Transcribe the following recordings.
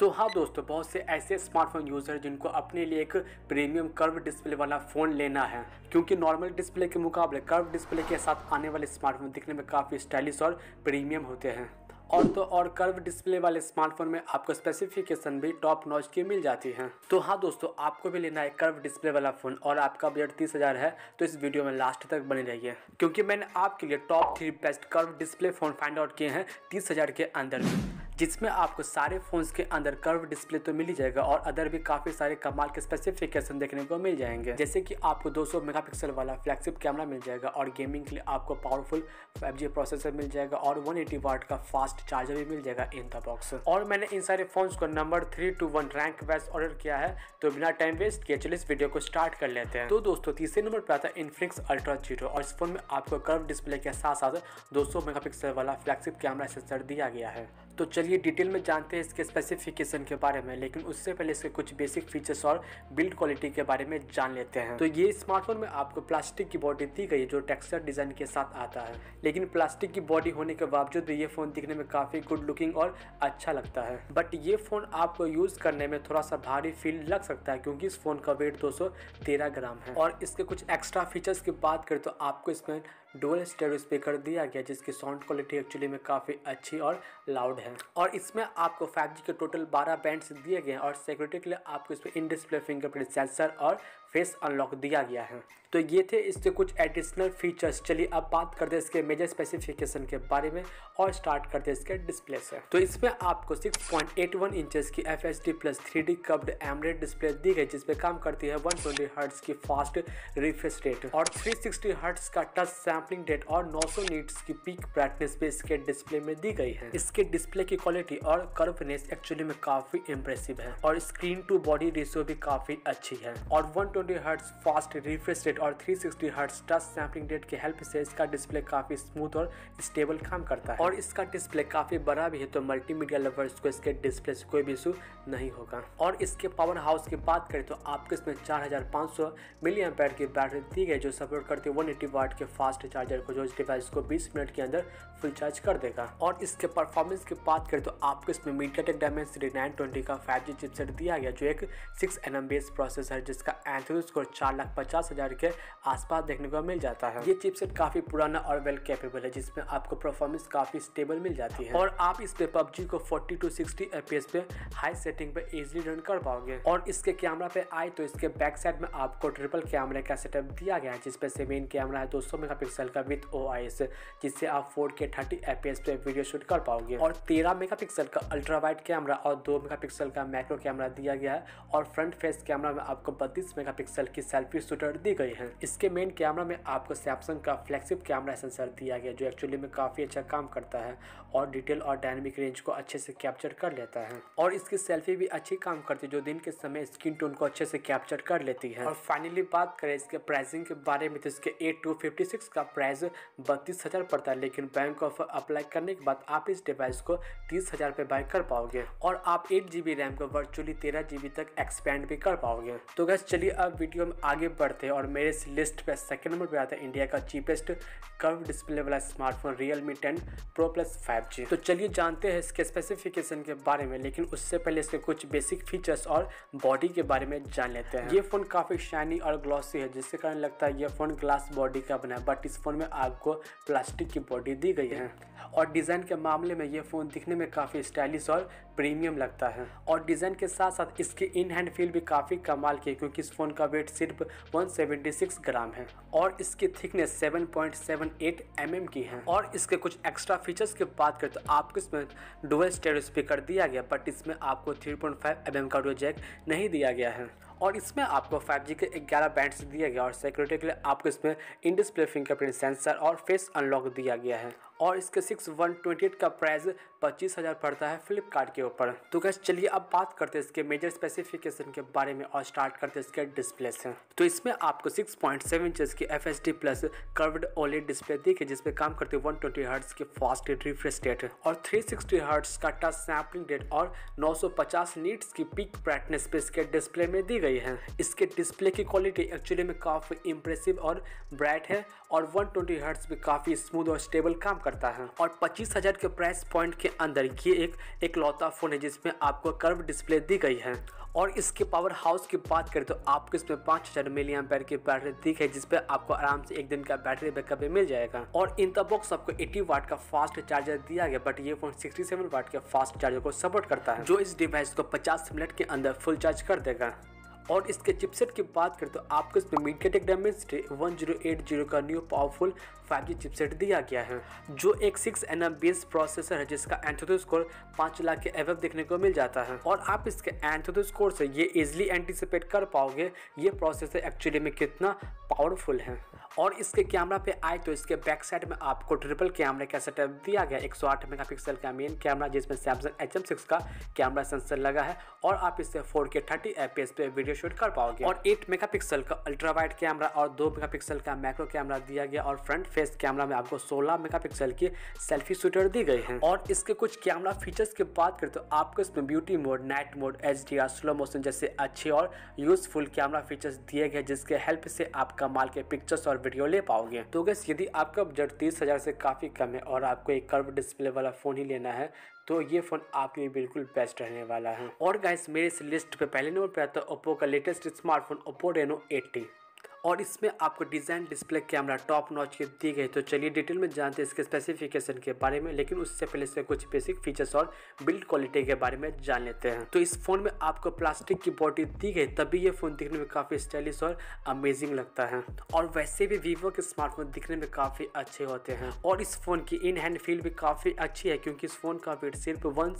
तो हाँ दोस्तों बहुत से ऐसे स्मार्टफोन यूज़र जिनको अपने लिए एक प्रीमियम कर्व डिस्प्ले वाला फ़ोन लेना है क्योंकि नॉर्मल डिस्प्ले के मुकाबले कर्व डिस्प्ले के साथ आने वाले स्मार्टफोन दिखने में काफ़ी स्टाइलिश और प्रीमियम होते हैं और तो और कर्व डिस्प्ले वाले स्मार्टफोन में आपको स्पेसिफिकेशन भी टॉप नॉच की मिल जाती है तो हाँ दोस्तों आपको भी लेना है कर्व डिस्प्ले वाला फ़ोन और आपका बजट तीस हज़ार है तो इस वीडियो में लास्ट तक बने रहिए क्योंकि मैंने आपके लिए top three best curve display phone find out किए हैं तीस हज़ार के अंदर में जिसमें आपको सारे फ़ोन्स के अंदर कर्व डिस्प्ले तो मिल जाएगा और अदर भी काफ़ी सारे कमाल के स्पेसिफिकेशन देखने को मिल जाएंगे जैसे कि आपको 200 मेगापिक्सल वाला फ्लैगशिप कैमरा मिल जाएगा और गेमिंग के लिए आपको पावरफुल फाइव प्रोसेसर मिल जाएगा और वन एटी वाट का फास्ट चार्जर भी मिल जाएगा इन द बॉक्स और मैंने इन सारे फोन को number three two one rank wise order किया है तो बिना टाइम वेस्ट किए चलिए इस वीडियो को स्टार्ट कर लेते हैं तो दोस्तों तीसरे नंबर पर आता है इनफ्लिक्स अल्ट्रा जीरो और इस फोन में आपको कर्व डिस्प्ले के साथ साथ 200 मेगापिक्सल वाला फ्लैगशिप कैमरा सेंसर दिया गया है तो चलिए चलिए डिटेल में जानते हैं इसके स्पेसिफिकेशन के बारे में लेकिन उससे पहले इसके कुछ बेसिक फीचर्स और बिल्ड क्वालिटी के बारे में जान लेते हैं तो ये स्मार्टफोन में आपको प्लास्टिक की बॉडी दी गई जो टेक्सचर डिजाइन के साथ आता है लेकिन प्लास्टिक की बॉडी होने के बावजूद भी ये फोन दिखने में काफी गुड लुकिंग और अच्छा लगता है बट ये फोन आपको यूज करने में थोड़ा सा भारी फील लग सकता है क्योंकि इस फोन का वेट दो ग्राम है और इसके कुछ एक्स्ट्रा फीचर्स की बात करें तो आपको इसमें डुअल स्टेरियो स्पीकर दिया गया जिसकी साउंड क्वालिटी एक्चुअली में काफ़ी अच्छी और लाउड है और इसमें आपको फाइव के टोटल बारह बैंड्स दिए गए हैं और सिक्योरिटी के लिए आपको इसमें इन डिस्प्ले फिंगरप्रिंट सेंसर और फेस अनलॉक दिया गया है तो ये थे इसके कुछ एडिशनल फीचर्स चलिए अब बात करते हैं इसके मेजर स्पेसिफिकेशन के बारे में और स्टार्ट करते हैं इसके डिस्प्ले से तो इसमें आपको 6.81 पॉइंट इंचेस की F S D plus three D curved AMOLED display दी गई जिसपे काम करती है 120 हर्ट्स की फास्ट रिफ्रेश रेट और 360 हर्ट्स का टच सैम सैम्पलिंग डेट और 900 सौ नीट्स की पीक ब्राइटनेस भी इसके डिस्प्ले में दी गई है इसके डिस्प्ले की क्वालिटी और कर्वनेस एक्चुअली में काफी इम्प्रेसिव है और स्क्रीन टू बॉडी रेशियो भी काफी अच्छी है और 120 ट्वेंटी फास्ट रिफ्रेश रेट और 360 सिक्सटी टच सैम्पलिंग डेट की हेल्प से इसका डिस्प्ले काफी स्मूथ और स्टेबल काम करता है और इसका डिस्प्ले काफी बड़ा भी है तो मल्टीमीडिया लवर्स को इसके डिस्प्ले से कोई भी इशू नहीं होगा और इसके पावर हाउस की बात करें तो आपको इसमें चार हजार पाँच सौ मिली एम्पेयर की बैटरी दी गई जो सपोर्ट करती है वन एटी वाट के फास्ट चार्जर को जो इस डिवाइस को 20 मिनट के अंदर फुल चार्ज कर देगा और इसके परफॉर्मेंस की बात करें तो आपको इसमें MediaTek Dimensity nine twenty का फाइव जी चिपसेट दिया गया जो एक सिक्स एन एम बेस है जिसका एंथ्रो स्कोर चार लाख पचास हज़ार के आसपास देखने को मिल जाता है ये चिपसेट काफ़ी पुराना और वेल कैपेबल है जिसमें आपको परफॉर्मेंस काफ़ी स्टेबल मिल जाती है और आप इस पे पबजी को फोर्टी टू सिक्सटी एफ पे हाई सेटिंग पे इजिली रन कर पाओगे और इसके कैमरा पे आए तो इसके बैक साइड में आपको ट्रिपल कैमरे का सेटअप दिया गया है जिसपे से मेन कैमरा है दो सौ मेगा पिक्सल पिक्सल का विथ ओ जिससे आप फोर के थर्टी एफ पे वीडियो शूट कर पाओगे और तेरह मेगा पिक्सल का अल्ट्रा वाइड कैमरा और दो मेगा पिक्सल का मैक्रो कैमरा दिया गया है और फ्रंट फेस कैमरा में आपको बत्तीस मेगा पिक्सल की सेल्फी शूटर दी गई है इसके मेन कैमरा में आपको सैमसंग का फ्लैगशिप कैमरा सेंसर दिया गया जो एक्चुअली में काफ़ी अच्छा काम करता है और डिटेल और डायनेमिक रेंज को अच्छे से कैप्चर कर लेता है और इसकी सेल्फी भी अच्छी काम करती है जो दिन के समय स्किन टोन को अच्छे से कैप्चर कर लेती है और फाइनली बात करें इसके प्राइसिंग के बारे में तो इसके ए टू फिफ्टी सिक्स का प्राइस बत्तीस हज़ार पड़ता है लेकिन बैंक ऑफर अप्लाई करने के बाद आप इस डिवाइस को तीस हज़ार रुपये बाय कर पाओगे और आप एट जी रैम को वर्चुअली तेरह जी तक एक्सपेंड भी कर पाओगे तो गैस चलिए अब वीडियो में आगे बढ़ते हैं और मेरे इस लिस्ट पर सेकेंड नंबर पर आता है इंडिया का चीपेस्ट कर्व डिस्प्ले वाला smartphone realme ten pro plus five G तो चलिए जानते हैं इसके स्पेसिफिकेशन के बारे में लेकिन उससे पहले इसके कुछ बेसिक फीचर्स और बॉडी के बारे में जान लेते हैं ये फ़ोन काफ़ी शाइनी और ग्लॉसी है जिसके कारण लगता है ये फ़ोन ग्लास बॉडी का बना है बट इस फ़ोन में आपको प्लास्टिक की बॉडी दी गई है और डिज़ाइन के मामले में ये फ़ोन दिखने में काफ़ी स्टाइलिश और प्रीमियम लगता है और डिज़ाइन के साथ साथ इसके इन हैंड फील भी काफ़ी कमाल की है क्योंकि इस फ़ोन का वेट सिर्फ 176 ग्राम है और इसकी थिकनेस 7.78 पॉइंट mm की है और इसके कुछ एक्स्ट्रा फीचर्स की बात करें तो आपको इसमें डुअल स्टेरियो स्पीकर दिया गया बट इसमें आपको 3.5 mm का ऑडियो जैक नहीं दिया गया है और इसमें आपको 5G के 11 बैंड्स दिए गए और सिक्योरिटी के लिए आपको इसमें इन डिस्प्ले फिंगरप्रिंट सेंसर और फेस अनलॉक दिया गया है और इसके सिक्स वन ट्वेंटी एट का प्राइस पच्चीस हज़ार पड़ता है फ्लिपकार्ट के ऊपर तो गैस चलिए अब बात करते हैं इसके मेजर स्पेसिफिकेशन के बारे में और स्टार्ट करते हैं इसके डिस्प्ले से तो इसमें आपको सिक्स पॉइंट सेवन इंच की F S D plus curved OLED display दिखे जिसमें काम करते वन ट्वेंटी हर्ट्स की फास्ट रिफ्रेश रेट और थ्री सिक्सटी हर्ट्स का टच स्नैपिंग रेट और नौ सौ पचास नीट्स की पिक ब्राइटनेस पे इसके डिस्प्ले में दी गई है इसके डिस्प्ले की क्वालिटी एक्चुअली में काफ़ी इंप्रेसिव और ब्राइट है और वन ट्वेंटी हर्ट्स भी काफ़ी स्मूथ और स्टेबल काम कर करता है और 25,000 के प्राइस पॉइंट के अंदर ये एक इकलौता फ़ोन है जिसमें आपको कर्व डिस्प्ले दी गई है और इसके पावर हाउस की बात करें तो आपको इसमें पाँच हज़ार मिलियम पैर की बैटरी दी है जिसपे आपको आराम से एक दिन का बैटरी बैकअप भी मिल जाएगा और इन द बॉक्स आपको 80 वाट का फास्ट चार्जर दिया गया बट ये फोन 67 वाट के फास्ट चार्जर को सपोर्ट करता है जो इस डिवाइस को 50 मिनट के अंदर फुल चार्ज कर देगा और इसके चिपसेट की बात करें तो आपको इसमें जीरो एट जीरो का न्यू पावरफुल 5G चिपसेट दिया गया है जो एक सिक्स एन बेस प्रोसेसर है जिसका एंथोथो स्कोर पाँच लाख के एवब देखने को मिल जाता है और आप इसके एंथोथो स्कोर से ये इजिली एंटिसिपेट कर पाओगे ये प्रोसेसर एक्चुअली में कितना पावरफुल है और इसके कैमरा पे आए तो इसके बैक साइड में आपको ट्रिपल कैमरे का सेटअप दिया गया 108 पिक्सल का मेन कैमरा जिसमें सैमसंग एच एम का कैमरा सेंसर लगा है और आप इससे फोर के थर्टी पे वीडियो शूट कर पाओगे और एट मेगा का अल्ट्रा वाइड कैमरा और दो मेगा का मैक्रो कैमरा दिया गया और फ्रंट फेस कैमरा में आपको सोलह मेगा की सेल्फी शूटर दी गई है और इसके कुछ कैमरा फीचर्स की बात करें तो आपको इसमें beauty mode night mode H slow motion जैसे अच्छे और यूजफुल कैमरा फीचर्स दिए गए जिसके हेल्प से आप कमाल के पिक्चर्स और वीडियो ले पाओगे तो गैस यदि आपका बजट तीस हज़ार से काफ़ी कम है और आपको एक कर्व डिस्प्ले वाला फ़ोन ही लेना है तो ये फ़ोन आपके लिए बिल्कुल बेस्ट रहने वाला है और गैस मेरे इस लिस्ट पे पहले नंबर पे आता है ओप्पो का latest smartphone Oppo Reno eight T और इसमें आपको design display camera top notch की दी गई तो चलिए डिटेल में जानते हैं इसके स्पेसिफिकेशन के बारे में लेकिन उससे पहले इसमें कुछ बेसिक फीचर्स और बिल्ड क्वालिटी के बारे में जान लेते हैं तो इस फ़ोन में आपको प्लास्टिक की बॉडी दी गई तभी ये फ़ोन दिखने में काफ़ी स्टाइलिश और अमेजिंग लगता है और वैसे भी वीवो के स्मार्टफोन दिखने में काफ़ी अच्छे होते हैं और इस फ़ोन की इन हैंड फील भी काफ़ी अच्छी है क्योंकि इस फ़ोन का वेट सिर्फ वन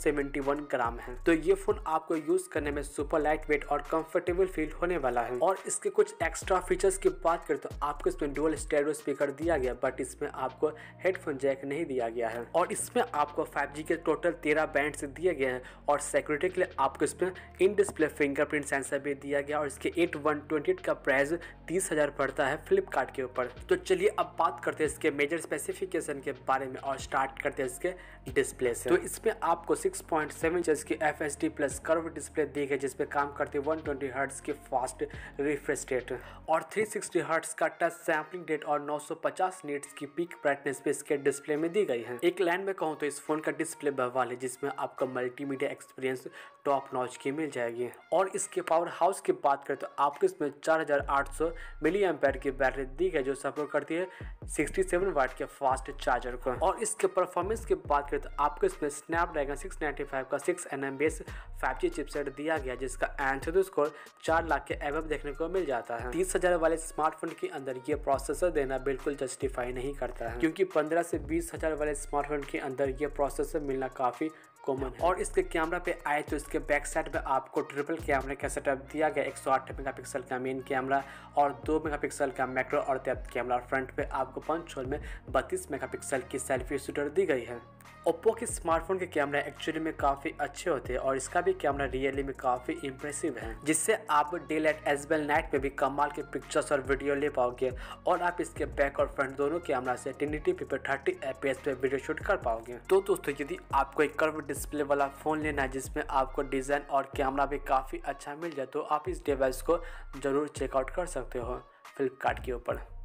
ग्राम है तो ये फ़ोन आपको यूज़ करने में सुपर लाइट वेट और कंफर्टेबल फील होने वाला है और इसके कुछ एक्स्ट्रा फीचर की बात करें तो आपको इसमें डुअल स्टेडो स्पीकर दिया गया बट इसमें आपको हेडफोन जैक नहीं दिया गया है और इसमें आपको 5G के टोटल 13 बैंड्स दिए गए हैं और सिक्योरिटी के लिए आपको इसमें इन डिस्प्ले फिंगरप्रिंट सेंसर भी दिया गया और इसके एट वन का प्राइस तीस हज़ार पड़ता है फ्लिपकार्ट के ऊपर तो चलिए अब बात करते हैं इसके मेजर स्पेसिफिकेशन के बारे में और स्टार्ट करते हैं इसके डिस्प्ले से तो इसमें आपको सिक्स पॉइंट सेवन इंच की F S D plus curve display दी गई जिसपे काम करते हैं वन ट्वेंटी हर्ट्स की फास्ट रिफ्रेश रेट और थ्री 360 हर्ट्स का टच सैम्पलिंग रेट और 950 नीट्स की पीक ब्राइटनेस भी इसके डिस्प्ले में दी गई है एक लाइन में कहूँ तो इस फोन का डिस्प्ले बहवाल है जिसमें आपका मल्टीमीडिया एक्सपीरियंस टॉप नॉच की मिल जाएगी और इसके पावर हाउस की बात करें तो आपको इसमें 4800 हजार की बैटरी दी गई जो सपोर्ट करती है 67 वाट के फास्ट चार्जर को और इसके परफॉर्मेंस की बात करें तो आपको इसमें स्नैपड्रैगन 695 का 6 N M based five G chipset दिया गया जिसका एंथ्रो स्कोर चार लाख के एम देखने को मिल जाता है तीस हजार वाले स्मार्टफोन के अंदर ये प्रोसेसर देना बिल्कुल जस्टिफाई नहीं करता है क्योंकि पंद्रह से बीस हजार वाले स्मार्टफोन के अंदर ये प्रोसेसर मिलना काफ़ी कॉमन और इसके कैमरा पे आए तो इसके बैक साइड में आपको ट्रिपल कैमरे का सेटअप दिया गया एक सौ मेगा पिक्सल का मेन कैमरा और दो मेगा पिक्सल का मैक्रो और डेप्थ कैमरा फ्रंट पे आपको पंच होल में बत्तीस मेगा पिक्सल की सेल्फी शूटर दी गई है ओप्पो के स्मार्टफोन के कैमरा एक्चुअली में काफ़ी अच्छे होते हैं और इसका भी कैमरा रियली में काफ़ी इंप्रेसिव है जिससे आप daylight as well night में भी कमाल के पिक्चर्स और वीडियो ले पाओगे और आप इसके बैक और फ्रंट दोनों कैमरा से टेनिटी पे थर्टी एफ पे वीडियो शूट कर पाओगे तो दोस्तों यदि आपको एक कर्व डिस्प्ले वाला फ़ोन लेना है जिसमें आपको डिज़ाइन और कैमरा भी काफ़ी अच्छा मिल जाए तो आप इस डिवाइस को ज़रूर चेकआउट कर सकते हो फ्लिपकार्ट के ऊपर